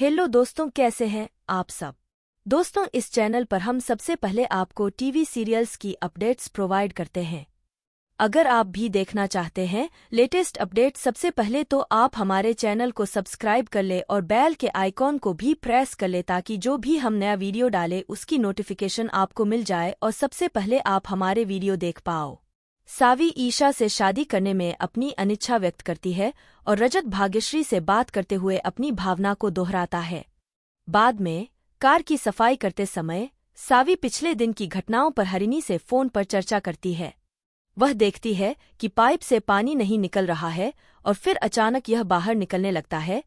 hello दोस्तों कैसे हैं आप सब दोस्तों इस चैनल पर हम सबसे पहले आपको टीवी सीरियल्स की अपडेट्स प्रोवाइड करते हैं अगर आप भी देखना चाहते हैं लेटेस्ट अपडेट सबसे पहले तो आप हमारे चैनल को सब्सक्राइब कर ले और बैल के आइकॉन को भी प्रेस कर ले ताकि जो भी हम नया वीडियो डाले उसकी नोटिफिकेशन आपको मिल जाए और सबसे पहले आप हमारे वीडियो देख पाओ सावी ईशा से शादी करने में अपनी अनिच्छा व्यक्त करती है और रजत भाग्यश्री से बात करते हुए अपनी भावना को दोहराता है बाद में कार की सफाई करते समय सावी पिछले दिन की घटनाओं पर हरिणी से फोन पर चर्चा करती है वह देखती है कि पाइप से पानी नहीं निकल रहा है और फिर अचानक यह बाहर निकलने लगता है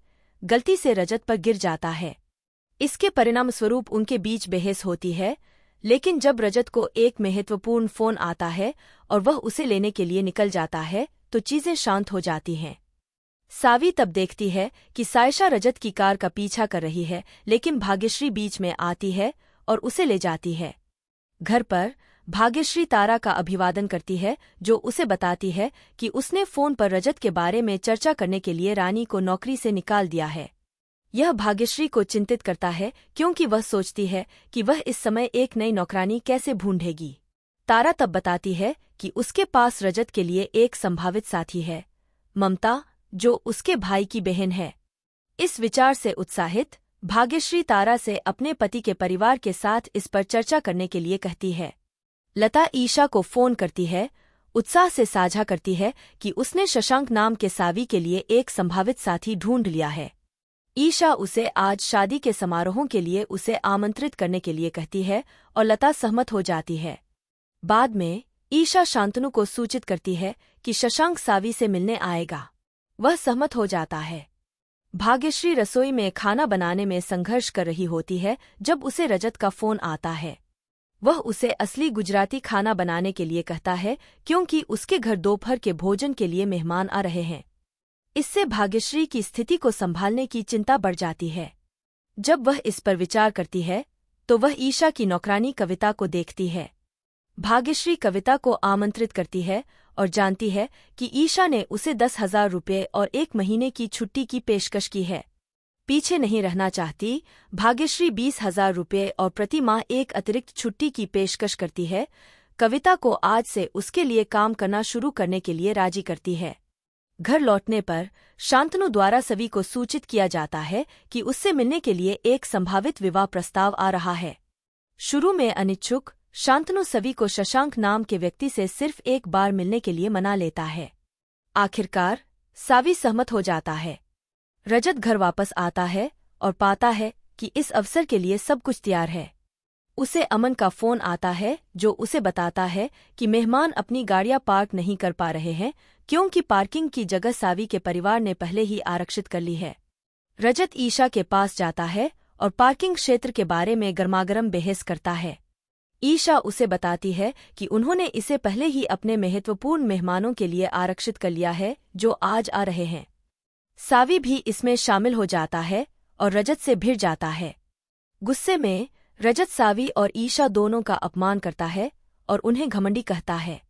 गलती से रजत पर गिर जाता है इसके परिणामस्वरूप उनके बीच बहस होती है लेकिन जब रजत को एक महत्वपूर्ण फोन आता है और वह उसे लेने के लिए निकल जाता है तो चीजें शांत हो जाती हैं सावी तब देखती है कि सायशा रजत की कार का पीछा कर रही है लेकिन भाग्यश्री बीच में आती है और उसे ले जाती है घर पर भाग्यश्री तारा का अभिवादन करती है जो उसे बताती है कि उसने फोन पर रजत के बारे में चर्चा करने के लिए रानी को नौकरी से निकाल दिया है यह भाग्यश्री को चिंतित करता है क्योंकि वह सोचती है कि वह इस समय एक नई नौकरानी कैसे ढूंढेगी तारा तब बताती है कि उसके पास रजत के लिए एक संभावित साथी है ममता जो उसके भाई की बहन है इस विचार से उत्साहित भाग्यश्री तारा से अपने पति के परिवार के साथ इस पर चर्चा करने के लिए कहती है लता ईशा को फोन करती है उत्साह से साझा करती है कि उसने शशांक नाम के सावी के लिए एक संभावित साथी ढूंढ लिया है ईशा उसे आज शादी के समारोहों के लिए उसे आमंत्रित करने के लिए कहती है और लता सहमत हो जाती है बाद में ईशा शांतनु को सूचित करती है कि शशांक सावी से मिलने आएगा वह सहमत हो जाता है भाग्यश्री रसोई में खाना बनाने में संघर्ष कर रही होती है जब उसे रजत का फोन आता है वह उसे असली गुजराती खाना बनाने के लिए कहता है क्योंकि उसके घर दोपहर के भोजन के लिए मेहमान आ रहे हैं इससे भाग्यश्री की स्थिति को संभालने की चिंता बढ़ जाती है जब वह इस पर विचार करती है तो वह ईशा की नौकरानी कविता को देखती है भाग्यश्री कविता को आमंत्रित करती है और जानती है कि ईशा ने उसे दस हजार रुपये और एक महीने की छुट्टी की पेशकश की है पीछे नहीं रहना चाहती भाग्यश्री बीस हजार रुपये और प्रति माह एक अतिरिक्त छुट्टी की पेशकश करती है कविता को आज से उसके लिए काम करना शुरू करने के लिए राजी करती है घर लौटने पर शांतनु द्वारा सभी को सूचित किया जाता है कि उससे मिलने के लिए एक संभावित विवाह प्रस्ताव आ रहा है शुरू में अनिच्छुक शांतनु सभी को शशांक नाम के व्यक्ति से सिर्फ एक बार मिलने के लिए मना लेता है आखिरकार सावी सहमत हो जाता है रजत घर वापस आता है और पाता है कि इस अवसर के लिए सब कुछ तैयार है उसे अमन का फोन आता है जो उसे बताता है कि मेहमान अपनी गाड़ियां पार्क नहीं कर पा रहे हैं क्योंकि पार्किंग की जगह सावी के परिवार ने पहले ही आरक्षित कर ली है रजत ईशा के पास जाता है और पार्किंग क्षेत्र के बारे में गर्मागर्म बहस करता है ईशा उसे बताती है कि उन्होंने इसे पहले ही अपने महत्वपूर्ण मेहमानों के लिए आरक्षित कर लिया है जो आज आ रहे हैं सावी भी इसमें शामिल हो जाता है और रजत से भिड़ जाता है गुस्से में रजत सावी और ईशा दोनों का अपमान करता है और उन्हें घमंडी कहता है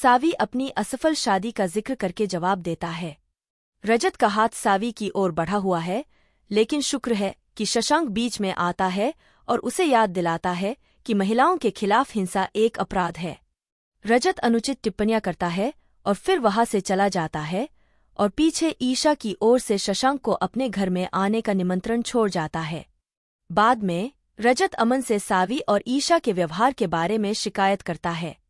सावी अपनी असफल शादी का जिक्र करके जवाब देता है रजत का हाथ सावी की ओर बढ़ा हुआ है लेकिन शुक्र है कि शशांक बीच में आता है और उसे याद दिलाता है कि महिलाओं के खिलाफ हिंसा एक अपराध है रजत अनुचित टिप्पणियां करता है और फिर वहां से चला जाता है और पीछे ईशा की ओर से शशांक को अपने घर में आने का निमंत्रण छोड़ जाता है बाद में रजत अमन से सावी और ईशा के व्यवहार के बारे में शिकायत करता है